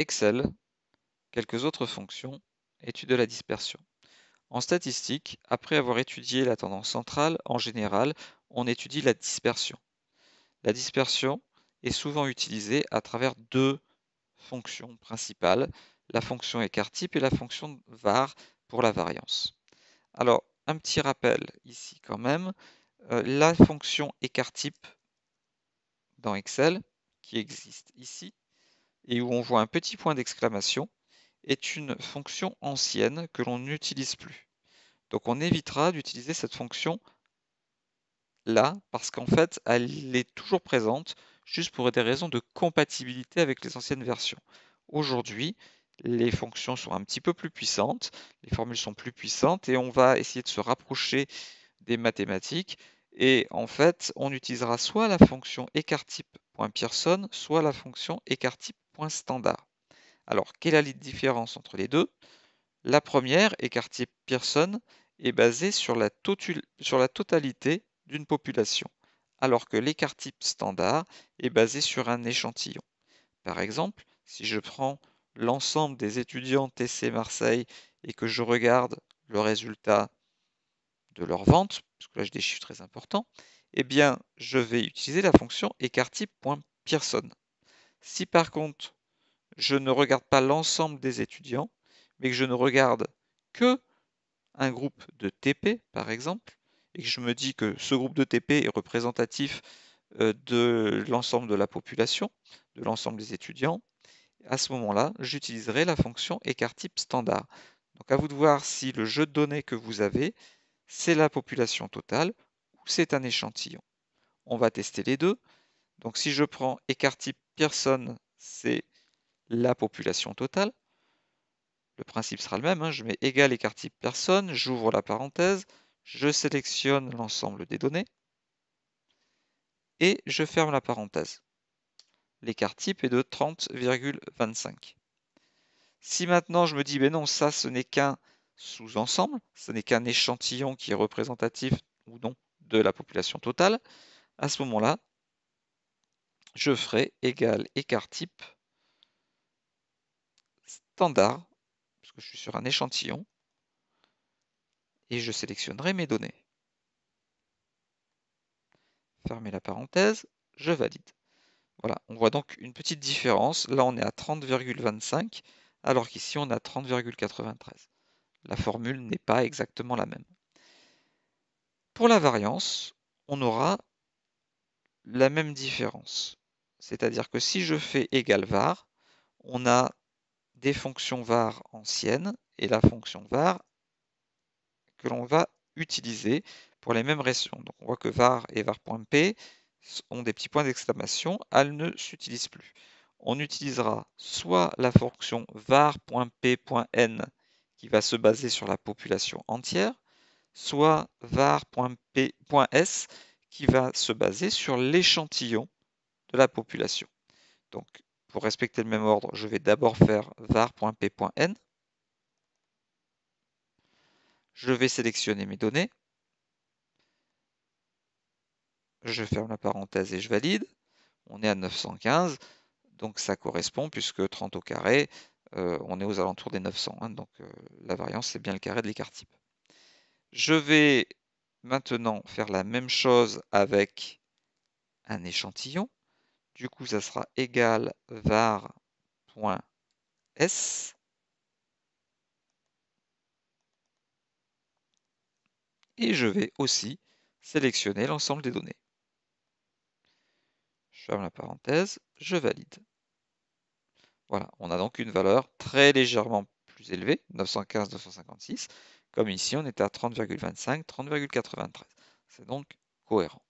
Excel, quelques autres fonctions, étude de la dispersion. En statistique, après avoir étudié la tendance centrale, en général, on étudie la dispersion. La dispersion est souvent utilisée à travers deux fonctions principales, la fonction écart-type et la fonction var pour la variance. Alors, un petit rappel ici quand même, euh, la fonction écart-type dans Excel, qui existe ici, et où on voit un petit point d'exclamation, est une fonction ancienne que l'on n'utilise plus. Donc on évitera d'utiliser cette fonction là, parce qu'en fait, elle est toujours présente, juste pour des raisons de compatibilité avec les anciennes versions. Aujourd'hui, les fonctions sont un petit peu plus puissantes, les formules sont plus puissantes, et on va essayer de se rapprocher des mathématiques. Et en fait, on utilisera soit la fonction écart type Pearson, soit la fonction écart standard. Alors, quelle est la différence entre les deux La première, écart-type-Pearson, est basée sur la, sur la totalité d'une population, alors que l'écart-type standard est basé sur un échantillon. Par exemple, si je prends l'ensemble des étudiants TC Marseille et que je regarde le résultat de leur vente, parce que là j'ai des chiffres très importants, eh bien je vais utiliser la fonction écart-type.person. Si par contre je ne regarde pas l'ensemble des étudiants, mais que je ne regarde que un groupe de TP par exemple, et que je me dis que ce groupe de TP est représentatif euh, de l'ensemble de la population, de l'ensemble des étudiants, à ce moment-là, j'utiliserai la fonction écart type standard. Donc à vous de voir si le jeu de données que vous avez c'est la population totale ou c'est un échantillon. On va tester les deux. Donc si je prends écart type personne, c'est la population totale. Le principe sera le même, hein. je mets égal écart type personne, j'ouvre la parenthèse, je sélectionne l'ensemble des données et je ferme la parenthèse. L'écart type est de 30,25. Si maintenant je me dis, mais non, ça ce n'est qu'un sous-ensemble. Ce n'est qu'un échantillon qui est représentatif ou non de la population totale. À ce moment-là, je ferai égal écart type standard, parce que je suis sur un échantillon, et je sélectionnerai mes données. Fermez la parenthèse, je valide. Voilà, on voit donc une petite différence. Là, on est à 30,25, alors qu'ici, on est à 30,93. La formule n'est pas exactement la même. Pour la variance, on aura la même différence. C'est-à-dire que si je fais égal var, on a des fonctions var anciennes et la fonction var que l'on va utiliser pour les mêmes raisons. Donc on voit que var et var.p ont des petits points d'exclamation, elles ne s'utilisent plus. On utilisera soit la fonction var.p.n qui va se baser sur la population entière, soit var.p.s qui va se baser sur l'échantillon de la population. Donc, pour respecter le même ordre, je vais d'abord faire var.p.n. Je vais sélectionner mes données. Je ferme la parenthèse et je valide. On est à 915, donc ça correspond puisque 30 au carré, euh, on est aux alentours des 900. Hein, donc euh, la variance, c'est bien le carré de l'écart type. Je vais maintenant faire la même chose avec un échantillon. Du coup, ça sera égal var.s. Et je vais aussi sélectionner l'ensemble des données. Je ferme la parenthèse, je valide. Voilà, on a donc une valeur très légèrement plus élevée, 915 256, comme ici on était à 30,25, 30,93. C'est donc cohérent.